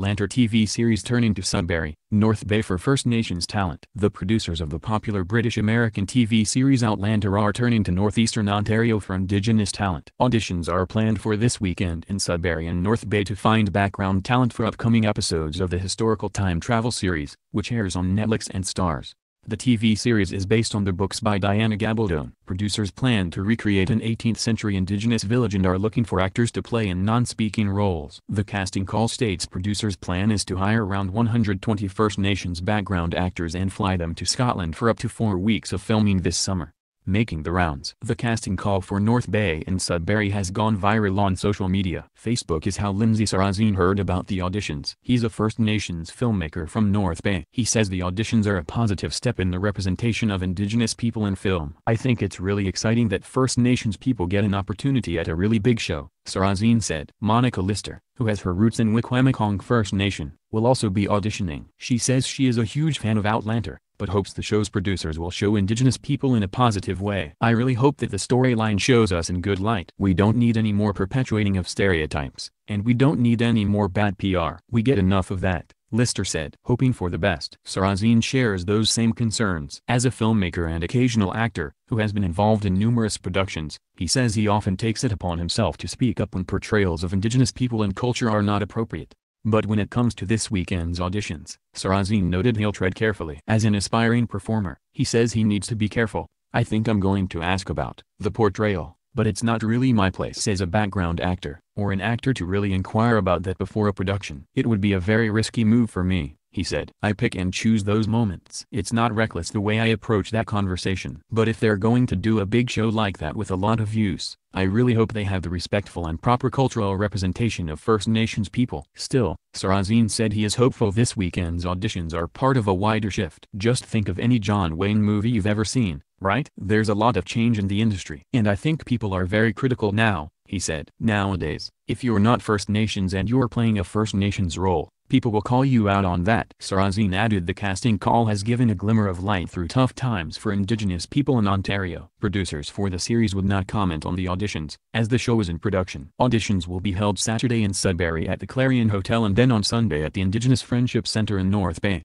Lanter TV series turning to Sudbury, North Bay for First Nations talent. The producers of the popular British-American TV series Outlander are turning to northeastern Ontario for Indigenous talent. Auditions are planned for this weekend in Sudbury and North Bay to find background talent for upcoming episodes of the historical time travel series, which airs on Netflix and Stars. The TV series is based on the books by Diana Gabaldon. Producers plan to recreate an 18th-century indigenous village and are looking for actors to play in non-speaking roles. The casting call states producers' plan is to hire around 120 First Nations background actors and fly them to Scotland for up to four weeks of filming this summer making the rounds. The casting call for North Bay and Sudbury has gone viral on social media. Facebook is how Lindsay Sarazin heard about the auditions. He's a First Nations filmmaker from North Bay. He says the auditions are a positive step in the representation of Indigenous people in film. I think it's really exciting that First Nations people get an opportunity at a really big show, Sarazin said. Monica Lister, who has her roots in Wikwemekong First Nation, will also be auditioning. She says she is a huge fan of Outlander but hopes the show's producers will show indigenous people in a positive way. I really hope that the storyline shows us in good light. We don't need any more perpetuating of stereotypes, and we don't need any more bad PR. We get enough of that. Lister said, hoping for the best. Sarazin shares those same concerns. As a filmmaker and occasional actor, who has been involved in numerous productions, he says he often takes it upon himself to speak up when portrayals of indigenous people and culture are not appropriate. But when it comes to this weekend's auditions, Sarazin noted he'll tread carefully. As an aspiring performer, he says he needs to be careful. I think I'm going to ask about the portrayal, but it's not really my place as a background actor or an actor to really inquire about that before a production. It would be a very risky move for me, he said. I pick and choose those moments. It's not reckless the way I approach that conversation. But if they're going to do a big show like that with a lot of use, I really hope they have the respectful and proper cultural representation of First Nations people. Still, Sarazin said he is hopeful this weekend's auditions are part of a wider shift. Just think of any John Wayne movie you've ever seen, right? There's a lot of change in the industry. And I think people are very critical now, he said. Nowadays, if you're not First Nations and you're playing a First Nations role, People will call you out on that. Sarazine added the casting call has given a glimmer of light through tough times for indigenous people in Ontario. Producers for the series would not comment on the auditions, as the show is in production. Auditions will be held Saturday in Sudbury at the Clarion Hotel and then on Sunday at the Indigenous Friendship Centre in North Bay.